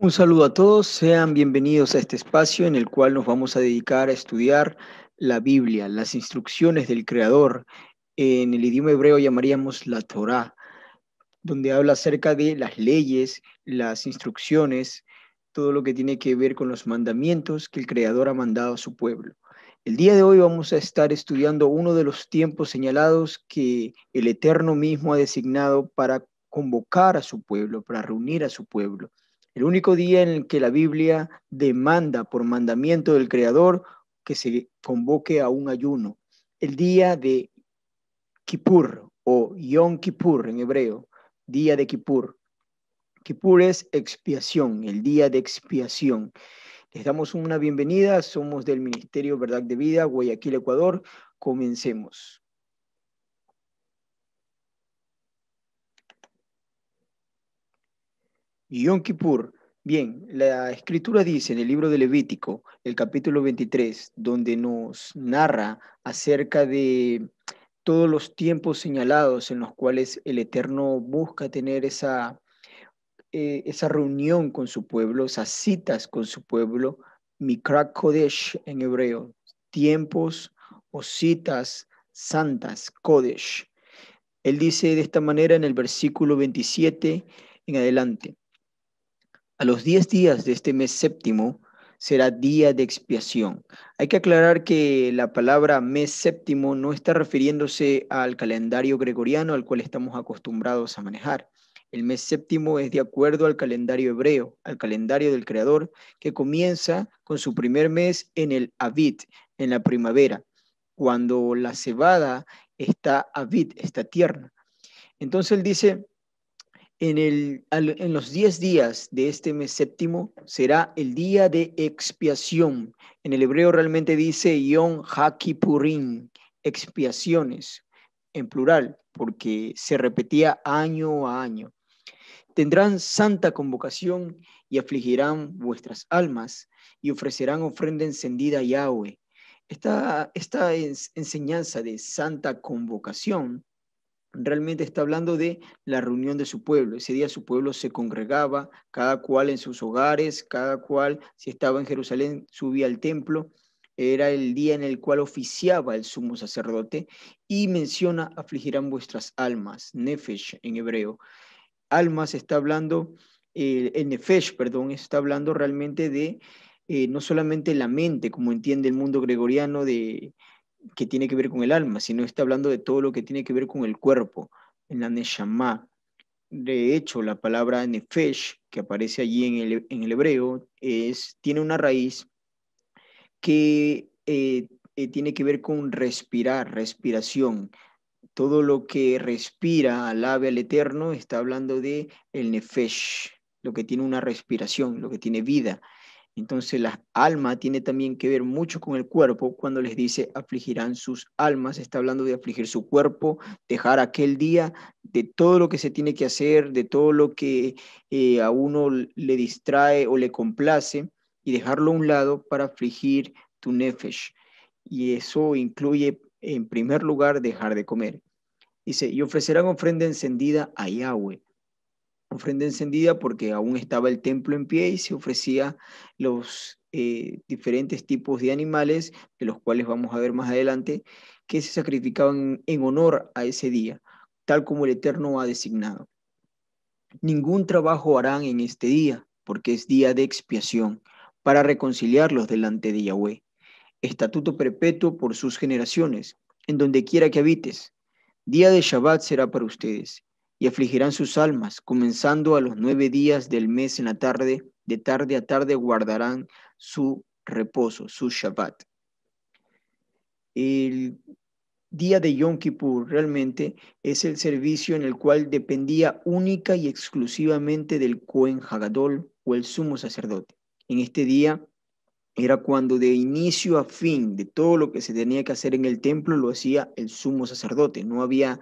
Un saludo a todos, sean bienvenidos a este espacio en el cual nos vamos a dedicar a estudiar la Biblia, las instrucciones del Creador. En el idioma hebreo llamaríamos la Torá, donde habla acerca de las leyes, las instrucciones, todo lo que tiene que ver con los mandamientos que el Creador ha mandado a su pueblo. El día de hoy vamos a estar estudiando uno de los tiempos señalados que el Eterno mismo ha designado para convocar a su pueblo, para reunir a su pueblo. El único día en el que la Biblia demanda por mandamiento del Creador que se convoque a un ayuno, el día de Kippur o Yom Kippur en hebreo, día de Kippur. Kippur es expiación, el día de expiación. Les damos una bienvenida, somos del Ministerio Verdad de Vida, Guayaquil, Ecuador. Comencemos. Yom Kippur. Bien, la escritura dice en el libro de Levítico, el capítulo 23, donde nos narra acerca de todos los tiempos señalados en los cuales el Eterno busca tener esa, eh, esa reunión con su pueblo, esas citas con su pueblo, Mikra Kodesh en hebreo, tiempos o citas santas, Kodesh. Él dice de esta manera en el versículo 27 en adelante. A los 10 días de este mes séptimo será día de expiación. Hay que aclarar que la palabra mes séptimo no está refiriéndose al calendario gregoriano al cual estamos acostumbrados a manejar. El mes séptimo es de acuerdo al calendario hebreo, al calendario del Creador, que comienza con su primer mes en el avit, en la primavera, cuando la cebada está Avid, está tierna. Entonces él dice, en, los diez días de este mes séptimo será el día de expiación. En el hebreo realmente dice Yom hakipurin, expiaciones, en plural, porque se repetía año a año. Tendrán santa convocación y afligirán vuestras almas y ofrecerán ofrenda encendida a Yahweh. Esta, esta enseñanza de santa convocación realmente está hablando de la reunión de su pueblo. Ese día su pueblo se congregaba, cada cual en sus hogares, cada cual, si estaba en Jerusalén, subía al templo. Era el día en el cual oficiaba el sumo sacerdote y menciona afligirán vuestras almas, nefesh en hebreo. Almas está hablando, el eh, nefesh, perdón, está hablando realmente de eh, no solamente la mente, como entiende el mundo gregoriano de que tiene que ver con el alma, sino está hablando de todo lo que tiene que ver con el cuerpo, en la Neshama. De hecho, la palabra Nefesh, que aparece allí en el, hebreo, es, tiene una raíz que eh, eh, tiene que ver con respirar, respiración. Todo lo que respira, ave, al Eterno, está hablando de el Nefesh, lo que tiene una respiración, lo que tiene vida. Entonces la alma tiene también que ver mucho con el cuerpo cuando les dice afligirán sus almas, está hablando de afligir su cuerpo, dejar aquel día de todo lo que se tiene que hacer, de todo lo que eh, a uno le distrae o le complace y dejarlo a un lado para afligir tu nefesh. Y eso incluye en primer lugar dejar de comer. Dice, y ofrecerán ofrenda encendida a Yahweh ofrenda encendida porque aún estaba el templo en pie y se ofrecía los eh, diferentes tipos de animales, de los cuales vamos a ver más adelante, que se sacrificaban en honor a ese día, tal como el Eterno ha designado. Ningún trabajo harán en este día, porque es día de expiación, para reconciliarlos delante de Yahweh. Estatuto perpetuo por sus generaciones, en donde quiera que habites. Día de Shabbat será para ustedes, y afligirán sus almas, comenzando a los nueve días del mes en la tarde, de tarde a tarde guardarán su reposo, su Shabbat. El día de Yom Kippur realmente es el servicio en el cual dependía única y exclusivamente del Kohen Hagadol o el sumo sacerdote. En este día era cuando de inicio a fin de todo lo que se tenía que hacer en el templo lo hacía el sumo sacerdote. No había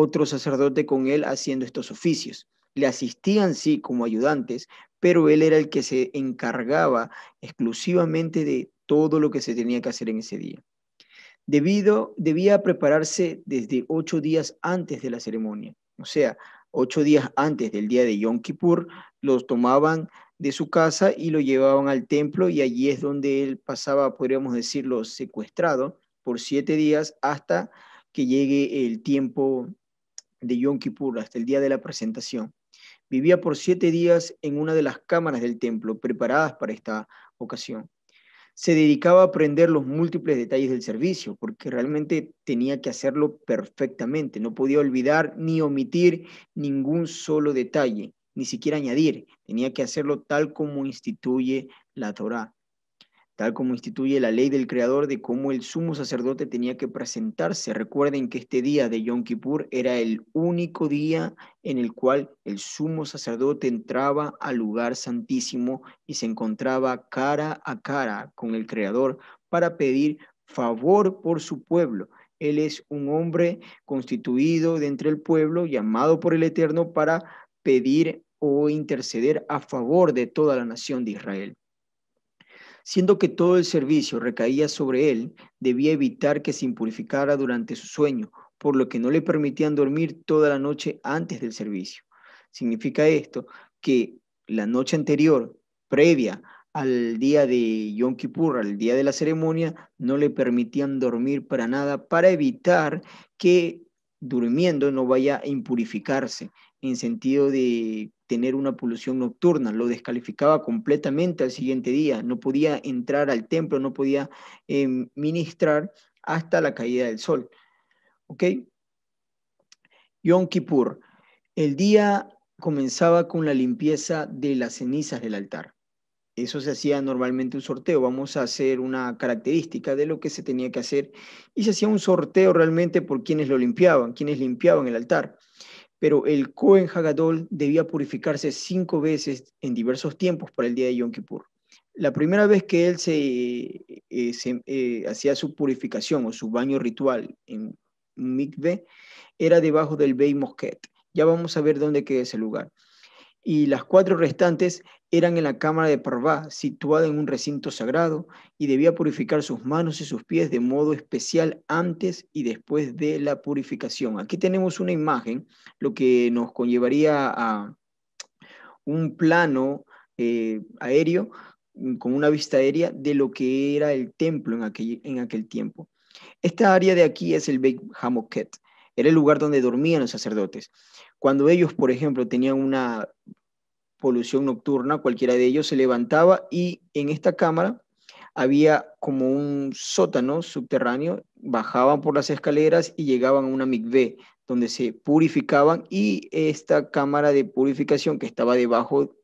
otro sacerdote con él haciendo estos oficios. Le asistían, sí, como ayudantes, pero él era el que se encargaba exclusivamente de todo lo que se tenía que hacer en ese día. Debido, debía prepararse desde ocho días antes de la ceremonia, o sea, ocho días antes del día de Yom Kippur, los tomaban de su casa y lo llevaban al templo y allí es donde él pasaba, podríamos decirlo, secuestrado por siete días hasta que llegue el tiempo de Yom Kippur hasta el día de la presentación, vivía por siete días en una de las cámaras del templo preparadas para esta ocasión. Se dedicaba a aprender los múltiples detalles del servicio, porque realmente tenía que hacerlo perfectamente, no podía olvidar ni omitir ningún solo detalle, ni siquiera añadir, tenía que hacerlo tal como instituye la Torá tal como instituye la ley del Creador de cómo el sumo sacerdote tenía que presentarse. Recuerden que este día de Yom Kippur era el único día en el cual el sumo sacerdote entraba al lugar santísimo y se encontraba cara a cara con el Creador para pedir favor por su pueblo. Él es un hombre constituido de entre el pueblo, llamado por el Eterno para pedir o interceder a favor de toda la nación de Israel. Siendo que todo el servicio recaía sobre él, debía evitar que se impurificara durante su sueño, por lo que no le permitían dormir toda la noche antes del servicio. Significa esto que la noche anterior, previa al día de Yom Kippur, al día de la ceremonia, no le permitían dormir para nada para evitar que durmiendo no vaya a impurificarse en sentido de tener una polución nocturna, lo descalificaba completamente al siguiente día, no podía entrar al templo, no podía em, ministrar hasta la caída del sol. ¿Ok? Yom Kippur. El día comenzaba con la limpieza de las cenizas del altar. Eso se hacía normalmente un sorteo. Vamos a hacer una característica de lo que se tenía que hacer. Y se hacía un sorteo realmente por quienes lo limpiaban, quienes limpiaban el altar pero el Cohen Hagadol debía purificarse cinco veces en diversos tiempos para el día de Yom Kippur. La primera vez que él se, eh, eh, hacía su purificación o su baño ritual en Mikveh era debajo del Bey Mosquet. Ya vamos a ver dónde queda ese lugar y las cuatro restantes eran en la cámara de Parvá, situada en un recinto sagrado, y debía purificar sus manos y sus pies de modo especial antes y después de la purificación. Aquí tenemos una imagen, lo que nos conllevaría a un plano eh, aéreo, mm, con una vista aérea, de lo que era el templo en aquel, en aquel tiempo. Esta área de aquí es el Beit Hamoket, era el lugar donde dormían los sacerdotes. Cuando ellos, por ejemplo, tenían una polución nocturna, cualquiera de ellos se levantaba y en esta cámara había como un sótano subterráneo, bajaban por las escaleras y llegaban a una mikve donde se purificaban y esta cámara de purificación que estaba debajo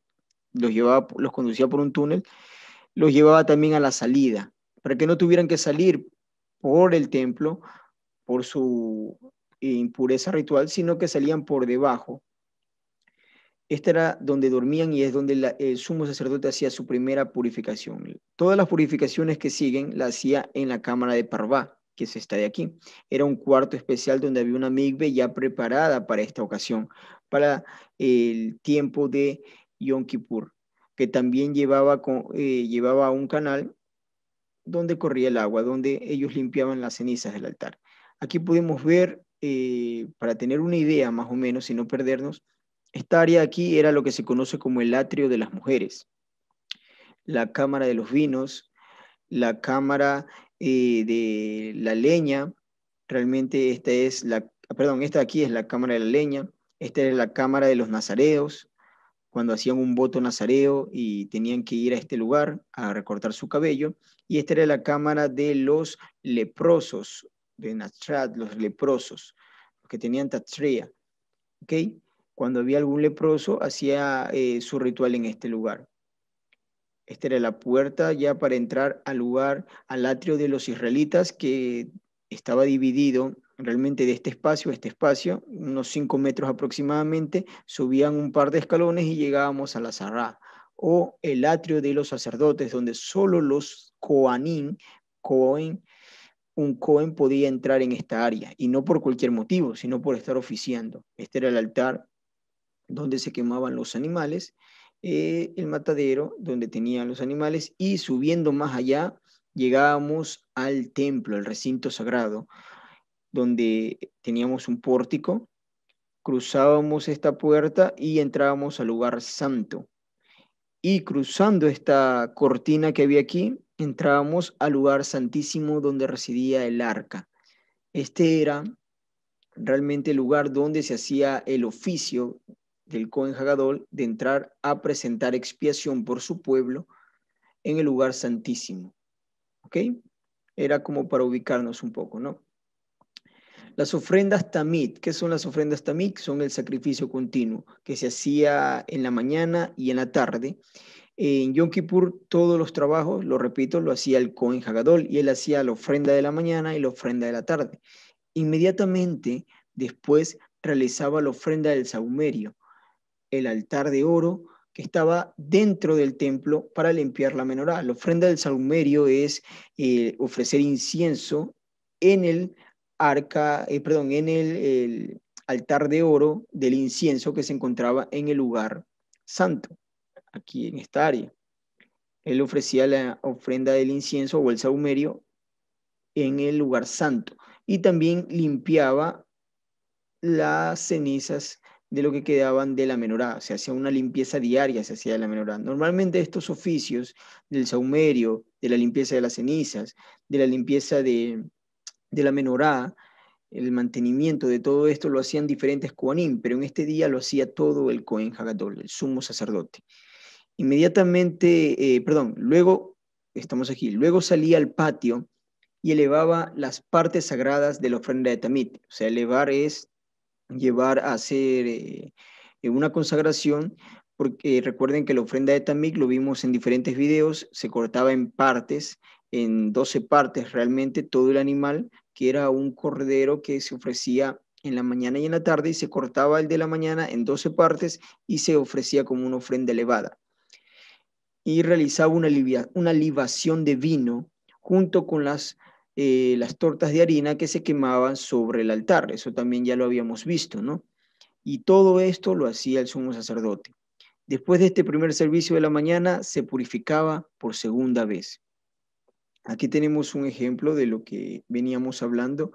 los llevaba, los conducía por un túnel, los llevaba también a la salida para que no tuvieran que salir por el templo, por su impureza ritual, sino que salían por debajo. Esta era donde dormían y es donde el sumo sacerdote hacía su primera purificación. Todas las purificaciones que siguen la hacía en la cámara de Parvá, que es esta de aquí. Era un cuarto especial donde había una migbe ya preparada para esta ocasión, para el tiempo de Yom Kippur, que también llevaba, eh, llevaba un canal donde corría el agua, donde ellos limpiaban las cenizas del altar. Aquí podemos ver eh, para tener una idea más o menos y no perdernos, esta área aquí era lo que se conoce como el atrio de las mujeres, la cámara de los vinos, la cámara eh, de la leña, realmente esta es la, ah, perdón, esta aquí es la cámara de la leña, esta es la cámara de los nazareos, cuando hacían un voto nazareo y tenían que ir a este lugar a recortar su cabello. Y esta era la cámara de los leprosos de los leprosos, los que tenían Tatria ¿okay? Cuando había algún leproso, hacía eh, su ritual en este lugar. Esta era la puerta ya para entrar al lugar, al atrio de los israelitas, que estaba dividido realmente de este espacio a este espacio, unos cinco metros aproximadamente, subían un par de escalones y llegábamos a la zarra, o el atrio de los sacerdotes, donde solo los koanín, cohen, un Cohen podía entrar en esta área, y no por cualquier motivo, sino por estar oficiando. Este era el altar donde se quemaban los animales, eh, el matadero donde tenían los animales, y subiendo más allá, llegábamos al templo, al recinto sagrado, donde teníamos un pórtico, cruzábamos esta puerta y entrábamos al lugar santo. Y cruzando esta cortina que había aquí, entrábamos al lugar santísimo donde residía el arca. Este era realmente el lugar donde se hacía el oficio del Cohen Hagadol de entrar a presentar expiación por su pueblo en el lugar santísimo. ¿Ok? Era como para ubicarnos un poco, ¿no? Las ofrendas tamid, que son las ofrendas tamid? Son el sacrificio continuo que se hacía en la mañana y en la tarde en Yom Kippur todos los trabajos, lo repito, lo hacía el Cohen Hagadol y él hacía la ofrenda de la mañana y la ofrenda de la tarde. Inmediatamente después realizaba la ofrenda del saumerio, el altar de oro que estaba dentro del templo para limpiar la menorá. La ofrenda del saumerio es eh, ofrecer incienso en el arca, eh, perdón, en el altar de oro del incienso que se encontraba en el lugar santo aquí en esta área. Él ofrecía la ofrenda del incienso o el saumerio en el lugar santo y también limpiaba las cenizas de lo que quedaban de la menorá. Se hacía una limpieza diaria, se hacía de la menorá. Normalmente estos oficios del saumerio, de la limpieza de las cenizas, de la limpieza de, la menorá, el mantenimiento de todo esto lo hacían diferentes coanim, pero en este día lo hacía todo el Cohen Hagadol, el sumo sacerdote. Inmediatamente, eh, perdón, luego, estamos aquí, luego salía al patio y elevaba las partes sagradas de la ofrenda de Tamit. O sea, elevar es llevar a hacer eh, eh, una consagración, porque recuerden que la ofrenda de Tamit lo vimos en diferentes videos, se cortaba en partes, en 12 partes realmente todo el animal, que era un cordero que se ofrecía en la mañana y en la tarde y se cortaba el de la mañana en 12 partes y se ofrecía como una ofrenda elevada y realizaba una, una libación de vino junto con las, eh, las tortas de harina que se quemaban sobre el altar. Eso también ya lo habíamos visto, ¿no? Y todo esto lo hacía el sumo sacerdote. Después de este primer servicio de la mañana, se purificaba por segunda vez. Aquí tenemos un ejemplo de lo que veníamos hablando.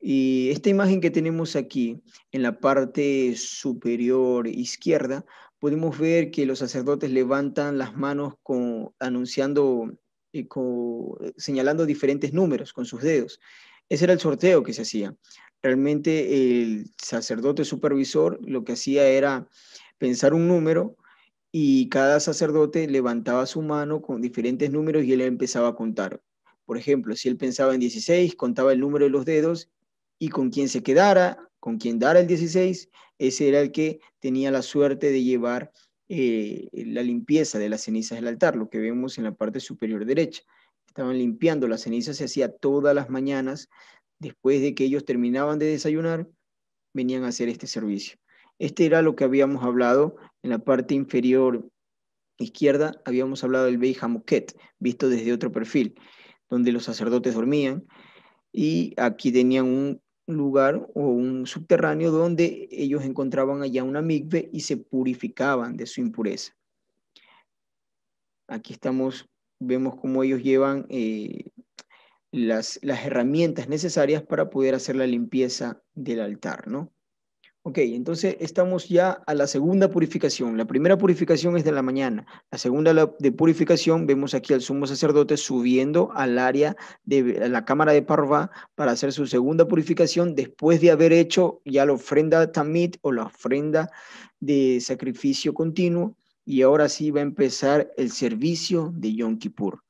Y esta imagen que tenemos aquí en la parte superior izquierda podemos ver que los sacerdotes levantan las manos con, anunciando, y eh, señalando diferentes números con sus dedos. Ese era el sorteo que se hacía. Realmente el sacerdote supervisor lo que hacía era pensar un número y cada sacerdote levantaba su mano con diferentes números y él empezaba a contar. Por ejemplo, si él pensaba en 16, contaba el número de los dedos y con quién se quedara con quien dar el 16, ese era el que tenía la suerte de llevar eh, la limpieza de las cenizas del altar, lo que vemos en la parte superior derecha. Estaban limpiando las cenizas, se hacía todas las mañanas, después de que ellos terminaban de desayunar, venían a hacer este servicio. Este era lo que habíamos hablado en la parte inferior izquierda, habíamos hablado del Bey visto desde otro perfil, donde los sacerdotes dormían y aquí tenían un lugar o un subterráneo donde ellos encontraban allá una migbe y se purificaban de su impureza. Aquí estamos, vemos cómo ellos llevan eh, las, las herramientas necesarias para poder hacer la limpieza del altar, ¿no? Ok, entonces estamos ya a la segunda purificación. La primera purificación es de la mañana. La segunda de purificación vemos aquí al sumo sacerdote subiendo al área de la cámara de Parva para hacer su segunda purificación después de haber hecho ya la ofrenda tamit o la ofrenda de sacrificio continuo. Y ahora sí va a empezar el servicio de Yom Kippur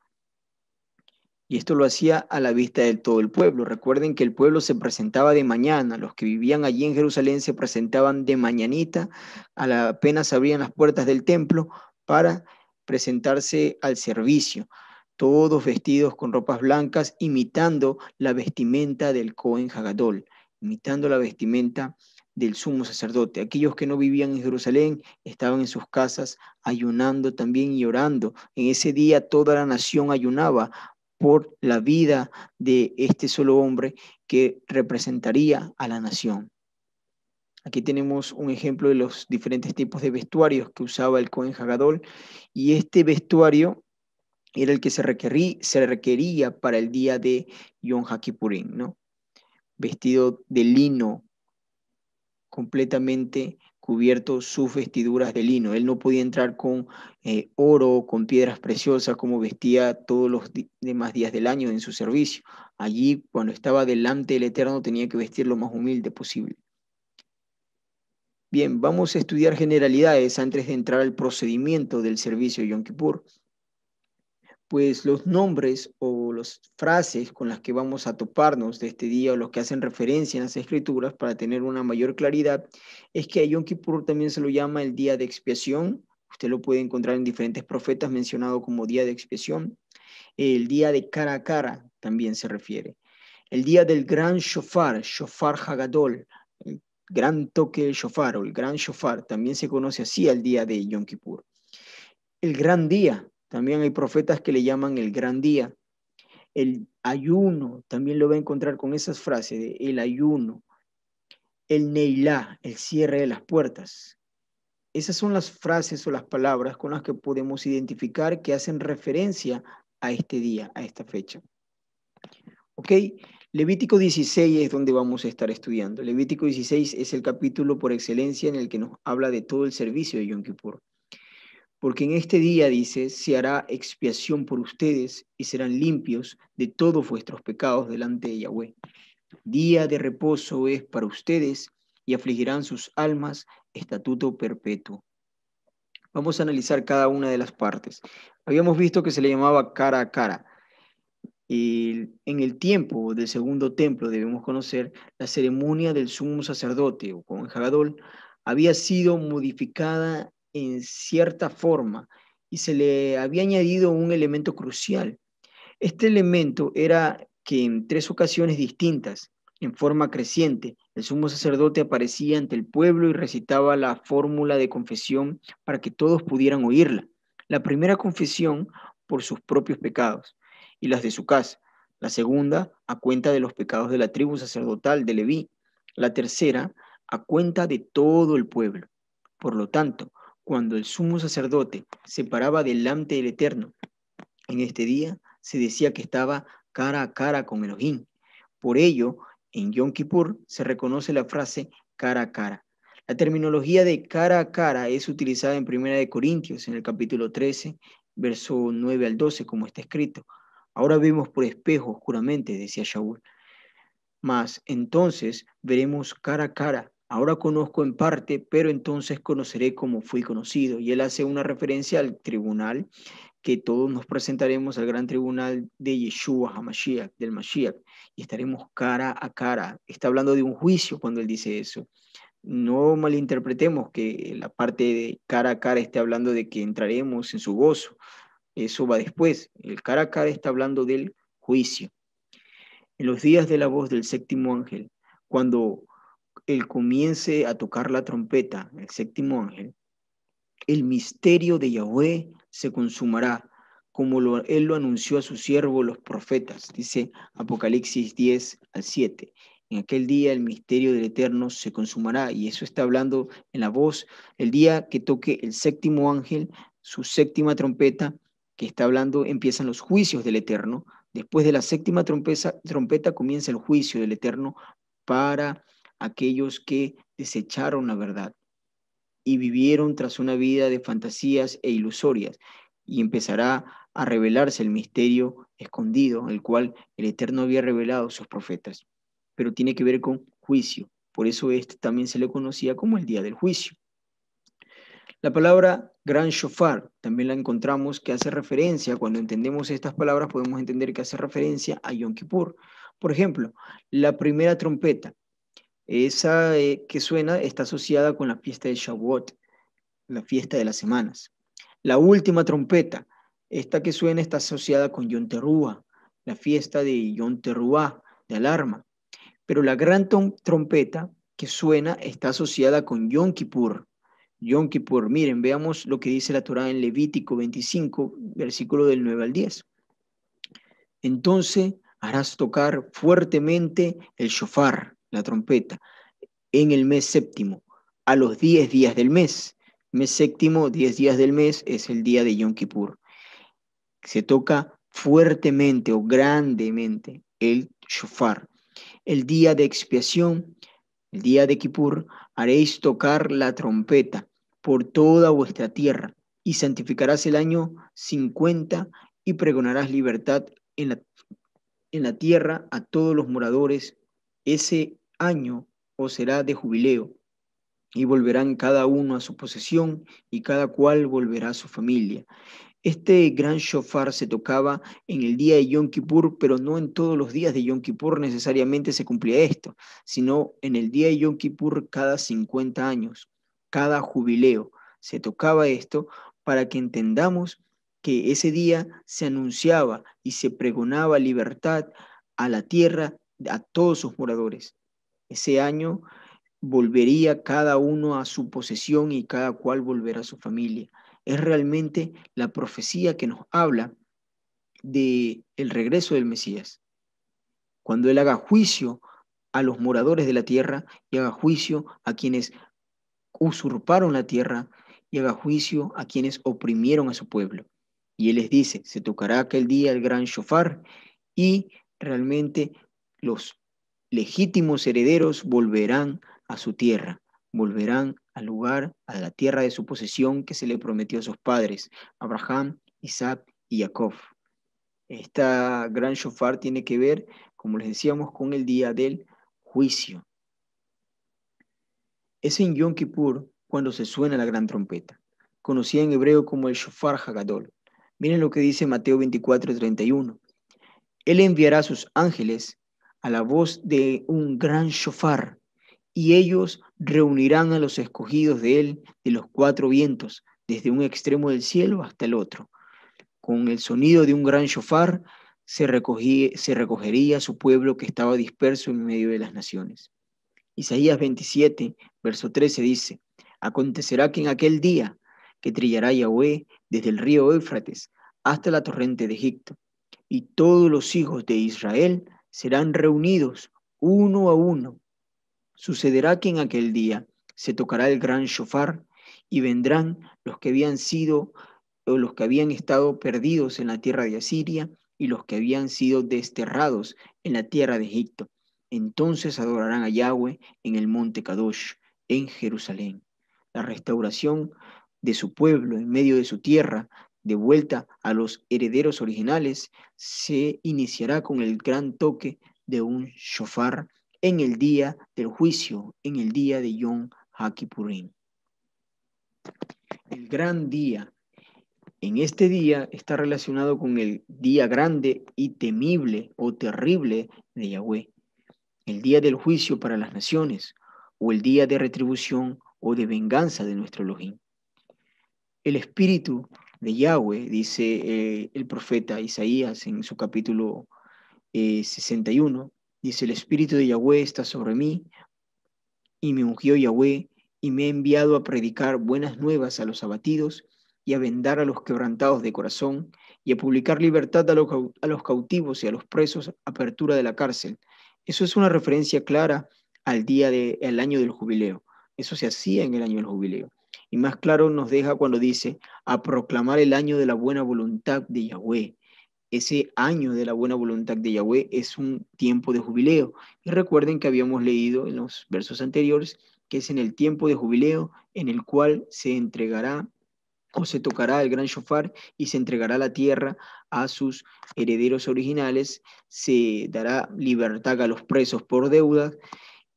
y esto lo hacía a la vista de todo el pueblo. Recuerden que el pueblo se presentaba de mañana, los que vivían allí en Jerusalén se presentaban de mañanita, a la, apenas abrían las puertas del templo para presentarse al servicio, todos vestidos con ropas blancas, imitando la vestimenta del Cohen Hagadol, imitando la vestimenta del sumo sacerdote. Aquellos que no vivían en Jerusalén estaban en sus casas ayunando también y orando. En ese día toda la nación ayunaba por la vida de este solo hombre que representaría a la nación. Aquí tenemos un ejemplo de los diferentes tipos de vestuarios que usaba el Cohen Hagadol y este vestuario era el que se, requería para el día de Yom ¿no? Vestido de lino completamente cubierto sus vestiduras de lino. Él no podía entrar con eh, oro, con piedras preciosas, como vestía todos los demás días del año en su servicio. Allí, cuando estaba delante del Eterno, tenía que vestir lo más humilde posible. Bien, vamos a estudiar generalidades antes de entrar al procedimiento del servicio de Yom Kippur pues los nombres o las frases con las que vamos a toparnos de este día o los que hacen referencia en las escrituras para tener una mayor claridad, es que a Yom Kippur también se lo llama el día de expiación. Usted lo puede encontrar en diferentes profetas mencionado como día de expiación. El día de cara a cara también se refiere. El día del gran shofar, shofar Hagadol, el gran toque del shofar o el gran shofar, también se conoce así al día de Yom Kippur. El gran día, también hay profetas que le llaman el gran día. El ayuno, también lo va a encontrar con esas frases de el ayuno. El neilá, el cierre de las puertas. Esas son las frases o las palabras con las que podemos identificar que hacen referencia a este día, a esta fecha. ¿Ok? Levítico 16 es donde vamos a estar estudiando. Levítico 16 es el capítulo por excelencia en el que nos habla de todo el servicio de Yom Kippur. Porque en este día, dice, se hará expiación por ustedes y serán limpios de todos vuestros pecados delante de Yahweh. Día de reposo es para ustedes y afligirán sus almas estatuto perpetuo. Vamos a analizar cada una de las partes. Habíamos visto que se le llamaba cara a cara. Y en el tiempo del segundo templo debemos conocer la ceremonia del sumo sacerdote o con Jagadol había sido modificada en cierta forma y se le había añadido un elemento crucial. Este elemento era que en tres ocasiones distintas, en forma creciente, el sumo sacerdote aparecía ante el pueblo y recitaba la fórmula de confesión para que todos pudieran oírla. La primera confesión por sus propios pecados y las de su casa. La segunda a cuenta de los pecados de la tribu sacerdotal de Leví. La tercera a cuenta de todo el pueblo. Por lo tanto, cuando el sumo sacerdote se paraba delante del Eterno. En este día se decía que estaba cara a cara con Elohim. Por ello, en Yom Kippur se reconoce la frase cara a cara. La terminología de cara a cara es utilizada en Primera de Corintios, en el capítulo 13, verso 9 al 12, como está escrito. Ahora vemos por espejo oscuramente, decía Shaul. Mas entonces veremos cara a cara Ahora conozco en parte, pero entonces conoceré cómo fui conocido. Y él hace una referencia al tribunal que todos nos presentaremos al gran tribunal de Yeshua HaMashiach, del Mashiach, y estaremos cara a cara. Está hablando de un juicio cuando él dice eso. No malinterpretemos que la parte de cara a cara esté hablando de que entraremos en su gozo. Eso va después. El cara a cara está hablando del juicio. En los días de la voz del séptimo ángel, cuando él comience a tocar la trompeta, el séptimo ángel, el misterio de Yahweh se consumará, como él lo anunció a su siervo los profetas, dice Apocalipsis 10 al 7. En aquel día el misterio del Eterno se consumará, y eso está hablando en la voz, el día que toque el séptimo ángel, su séptima trompeta, que está hablando, empiezan los juicios del Eterno. Después de la séptima trompeta comienza el juicio del Eterno para aquellos que desecharon la verdad y vivieron tras una vida de fantasías e ilusorias, y empezará a revelarse el misterio escondido, el cual el Eterno había revelado a sus profetas, pero tiene que ver con juicio. Por eso este también se le conocía como el día del juicio. La palabra gran shofar también la encontramos que hace referencia, cuando entendemos estas palabras podemos entender que hace referencia a Yom Kippur. Por ejemplo, la primera trompeta esa eh, que suena está asociada con la fiesta de Shavuot, la fiesta de las semanas. La última trompeta, esta que suena está asociada con Yom Teruah, la fiesta de Yom Teruah, de alarma. Pero la gran trompeta que suena está asociada con Yom Kippur. Yom Kippur, miren, veamos lo que dice la Torá en Levítico 25, versículo del 9 al 10. Entonces harás tocar fuertemente el shofar la trompeta, en el mes séptimo, a los diez días del mes. Mes séptimo, diez días del mes, es el día de Yom Kippur. Se toca fuertemente o grandemente el shofar. El día de expiación, el día de Kippur, haréis tocar la trompeta por toda vuestra tierra y santificarás el año 50 y pregonarás libertad en la, en la tierra a todos los moradores ese año o será de jubileo, y volverán cada uno a su posesión, y cada cual volverá a su familia. Este gran shofar se tocaba en el día de Yom Kippur, pero no en todos los días de Yom Kippur necesariamente se cumplía esto, sino en el día de Yom Kippur cada 50 años, cada jubileo. Se tocaba esto para que entendamos que ese día se anunciaba y se pregonaba libertad a la tierra a todos sus moradores. Ese año volvería cada uno a su posesión y cada cual volverá a su familia. Es realmente la profecía que nos habla de el regreso del Mesías. Cuando él haga juicio a los moradores de la tierra y haga juicio a quienes usurparon la tierra y haga juicio a quienes oprimieron a su pueblo. Y él les dice, se tocará aquel día el gran shofar y realmente los legítimos herederos volverán a su tierra, volverán al lugar, a la tierra de su posesión que se le prometió a sus padres, Abraham, Isaac y Jacob. Esta gran shofar tiene que ver, como les decíamos, con el día del juicio. Es en Yom Kippur cuando se suena la gran trompeta, conocida en hebreo como el shofar Hagadol. Miren lo que dice Mateo 24, 31. Él enviará a sus ángeles a la voz de un gran shofar, y ellos reunirán a los escogidos de él de los cuatro vientos, desde un extremo del cielo hasta el otro. Con el sonido de un gran shofar se, se recogería su pueblo que estaba disperso en medio de las naciones. Isaías 27, verso 13 dice, Acontecerá que en aquel día que trillará Yahweh desde el río Éufrates hasta la torrente de Egipto, y todos los hijos de Israel serán reunidos uno a uno. Sucederá que en aquel día se tocará el gran shofar y vendrán los que habían sido o los que habían estado perdidos en la tierra de Asiria y los que habían sido desterrados en la tierra de Egipto. Entonces adorarán a Yahweh en el monte Kadosh, en Jerusalén. La restauración de su pueblo en medio de su tierra de vuelta a los herederos originales, se iniciará con el gran toque de un shofar en el día del juicio, en el día de Yom Hakipurim. El gran día. En este día está relacionado con el día grande y temible o terrible de Yahweh, el día del juicio para las naciones, o el día de retribución o de venganza de nuestro Elohim. El espíritu de Yahweh, dice eh, el profeta Isaías en su capítulo 61, eh, dice, el Espíritu de Yahweh está sobre mí, y me ungió Yahweh, y me ha enviado a predicar buenas nuevas a los abatidos, y a vendar a los quebrantados de corazón, y a publicar libertad a los, cautivos y a los presos, apertura de la cárcel. Eso es una referencia clara al día del año del jubileo. Eso se hacía en el año del jubileo. Y más claro nos deja cuando dice, a proclamar el año de la buena voluntad de Yahweh. Ese año de la buena voluntad de Yahweh es un tiempo de jubileo. Y recuerden que habíamos leído en los versos anteriores que es en el tiempo de jubileo en el cual se entregará o se tocará el gran shofar y se entregará la tierra a sus herederos originales, se dará libertad a los presos por deudas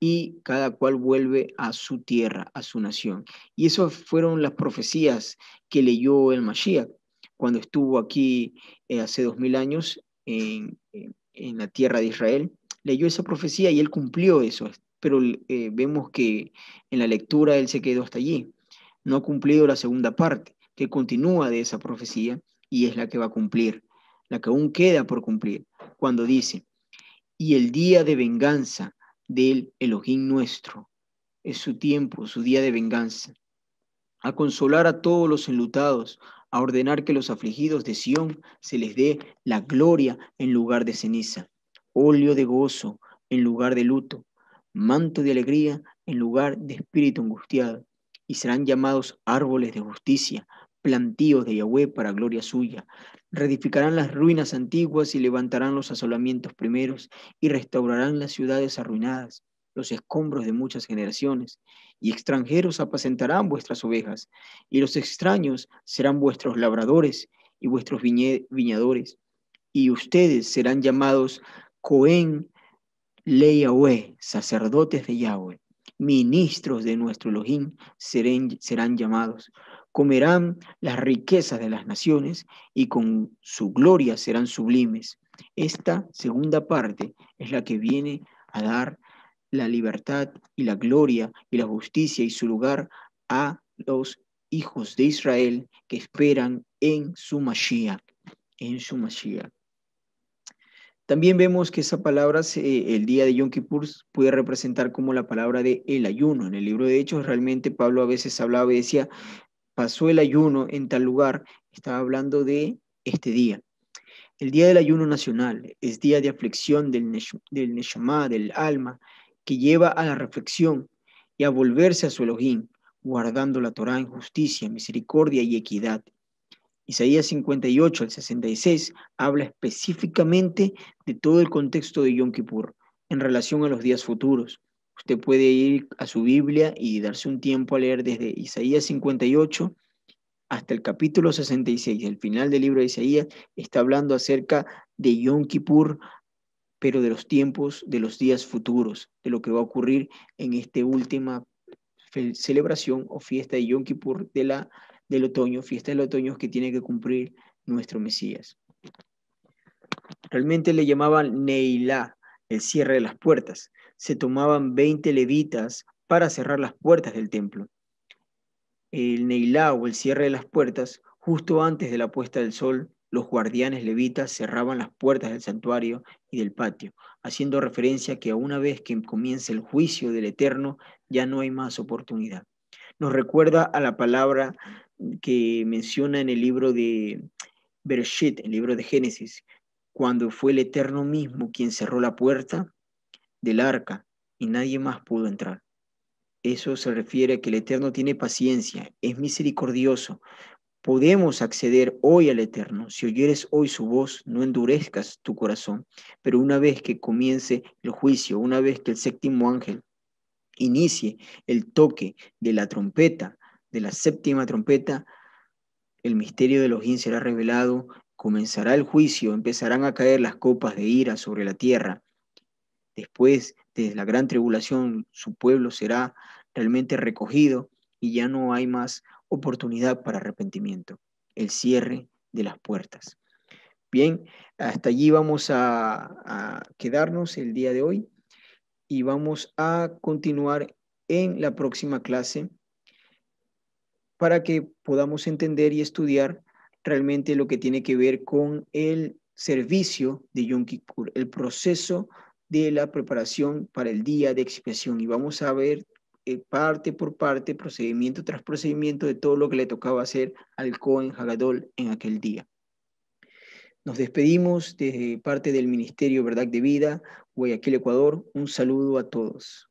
y cada cual vuelve a su tierra, a su nación. Y esas fueron las profecías que leyó el Mashiach cuando estuvo aquí eh, hace dos mil años en, la tierra de Israel. Leyó esa profecía y él cumplió eso, pero eh, vemos que en la lectura él se quedó hasta allí. No ha cumplido la segunda parte, que continúa de esa profecía y es la que va a cumplir, la que aún queda por cumplir, cuando dice, y el día de venganza del Elohim nuestro. Es su tiempo, su día de venganza. A consolar a todos los enlutados, a ordenar que los afligidos de Sión se les dé la gloria en lugar de ceniza, óleo de gozo en lugar de luto, manto de alegría en lugar de espíritu angustiado, y serán llamados árboles de justicia, plantíos de Yahweh para gloria suya. redificarán las ruinas antiguas y levantarán los asolamientos primeros y restaurarán las ciudades arruinadas, los escombros de muchas generaciones. Y extranjeros apacentarán vuestras ovejas, y los extraños serán vuestros labradores y vuestros viñadores. Y ustedes serán llamados Cohen ley sacerdotes de Yahweh. Ministros de nuestro Elohim serán llamados comerán las riquezas de las naciones y con su gloria serán sublimes. Esta segunda parte es la que viene a dar la libertad y la gloria y la justicia y su lugar a los hijos de Israel que esperan en su Mashiach, en su Mashiach. También vemos que esa palabra, el día de Yom Kippur, puede representar como la palabra de el ayuno. En el libro de Hechos, realmente Pablo a veces hablaba y decía, pasó el ayuno en tal lugar, estaba hablando de este día. El día del ayuno nacional es día de aflicción del, del neshama, del alma, que lleva a la reflexión y a volverse a su Elohim, guardando la Torah en justicia, misericordia y equidad. Isaías 58 al 66 habla específicamente de todo el contexto de Yom Kippur en relación a los días futuros, Usted puede ir a su Biblia y darse un tiempo a leer desde Isaías 58 hasta el capítulo 66. El final del libro de Isaías está hablando acerca de Yom Kippur, pero de los tiempos, de los días futuros, de lo que va a ocurrir en esta última celebración o fiesta de Yom Kippur de la, del otoño, fiesta del otoño que tiene que cumplir nuestro Mesías. Realmente le llamaban Neilá, el cierre de las puertas se tomaban 20 levitas para cerrar las puertas del templo. El Neilá o el cierre de las puertas, justo antes de la puesta del sol, los guardianes levitas cerraban las puertas del santuario y del patio, haciendo referencia que una vez que comience el juicio del Eterno, ya no hay más oportunidad. Nos recuerda a la palabra que menciona en el libro de Bereshit, el libro de Génesis, cuando fue el Eterno mismo quien cerró la puerta del arca y nadie más pudo entrar. Eso se refiere a que el Eterno tiene paciencia, es misericordioso. Podemos acceder hoy al Eterno. Si oyeres hoy su voz, no endurezcas tu corazón. Pero una vez que comience el juicio, una vez que el séptimo ángel inicie el toque de la trompeta, de la séptima trompeta, el misterio de los los será revelado, comenzará el juicio, empezarán a caer las copas de ira sobre la tierra Después de la gran tribulación, su pueblo será realmente recogido y ya no hay más oportunidad para arrepentimiento. El cierre de las puertas. Bien, hasta allí vamos a, quedarnos el día de hoy y vamos a continuar en la próxima clase para que podamos entender y estudiar realmente lo que tiene que ver con el servicio de Yom Kippur, el proceso de la preparación para el día de expiación y vamos a ver eh, parte por parte, procedimiento tras procedimiento de todo lo que le tocaba hacer al Cohen Hagadol en aquel día. Nos despedimos desde parte del Ministerio Verdad de Vida, Guayaquil, Ecuador. Un saludo a todos.